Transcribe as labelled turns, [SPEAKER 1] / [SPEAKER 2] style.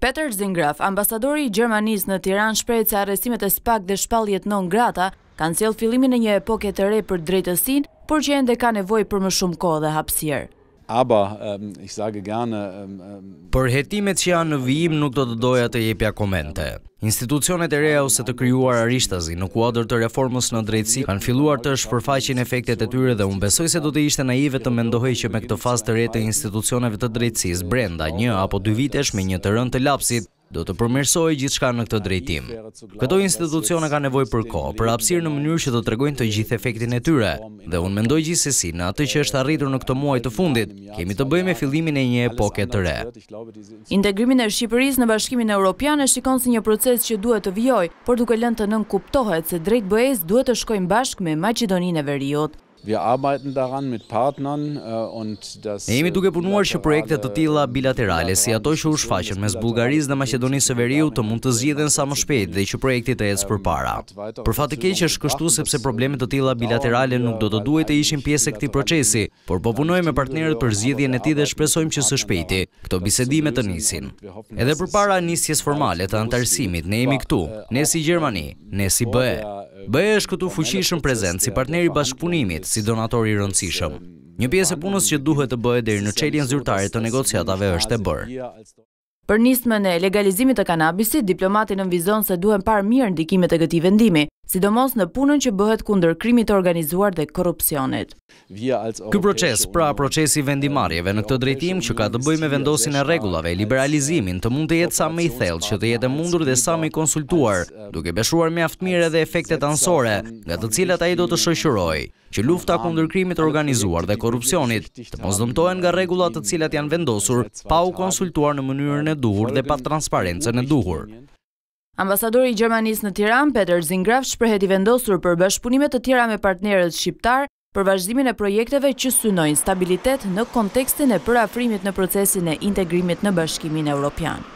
[SPEAKER 1] Peter Zingraf, ambasadori i Gjermanis në Tiran shprejt se arestimet e spak dhe shpaljet non grata, kanë sel filimin e një epoke të re për drejtësin, por që e ndë ka nevoj për më shumë kohë dhe hapsirë.
[SPEAKER 2] Aber ich sage gerne Por hetimet që janë në vijim nuk do të doja të jepja komente. Institucionet e reja ose të kryuar arishtazi në kuadër të reformës në drejtësi kanë filluar të shpërfaqin efektet e tyre dhe unë besoj se do të ishte naive të mendohej që me këtë fazë të re të institucioneve të drejtësisë brenda një apo dy vitesh me një të rënd të lapsit, do të përmirësojë gjithçka në këtë drejtim. Këto institucione kanë nevojë për kohë, për hapësirë në mënyrë që të tregojnë të gjithë efektin e tyre, dhe unë mendoj gjithsesi në atë që është arritur në këtë muaj të fundit, kemi të bëjmë fillimin e një epoke të re.
[SPEAKER 1] Integrimi i Shqipërisë në Bashkimin Evropian e shikon si një proces që duhet të vijojë, por duke lënë të nënkuptohet kuptohet se drejt BE-s duhet të shkojnë bashkë me Maqedoninë e Veriut.
[SPEAKER 2] E jemi duke punuar që projektet të tila bilaterale, si ato që u shfaqen mes Bulgaris dhe Macedonisë së Veriu të mund të zhjithen sa më shpejt dhe që projektit të jetës për para. Për fatë keq është kështu sepse problemet të tila bilaterale nuk do të duhet e ishin pjesë e këti procesi, por po punoj me partnerët për zhjithjen e ti dhe shpresojmë që së shpejti, këto bisedime të nisin. Edhe për para nisjes formale të antarësimit, ne jemi këtu, ne si Gjermani, ne si bëhe be është këtu fuqishëm prezent si partneri bashkëpunimit, si donator i rëndësishëm. Një pjesë e punës që duhet të bëhet deri në çeljen zyrtare të negociatave është e bërë.
[SPEAKER 1] Për nismën e legalizimit të kanabisit, diplomati nënvizon se duhen parë mirë ndikimet e këtij vendimi sidomos në punën që bëhet kundër krimit organizuar dhe korupcionit.
[SPEAKER 2] Kë proces, pra procesi vendimarjeve në këtë drejtim që ka të bëj me vendosin e e liberalizimin të mund të jetë sa me i thellë që të jetë mundur dhe sa me i konsultuar, duke beshuar me aftmire dhe efektet ansore, nga të cilat a i do të shëshyroj, që lufta kundër krimit organizuar dhe korupcionit të mos dëmtojnë nga regullat të cilat janë vendosur pa u konsultuar në mënyrën e duhur dhe pa transparencën e duhur.
[SPEAKER 1] Ambasadori i Gjermanis në Tiran, Peter Zingraf, i vendosur për bashkëpunimet të tjera me partnerët shqiptar për vazhdimin e projekteve që synojnë stabilitet në kontekstin e përafrimit në procesin e integrimit në bashkimin e Europian.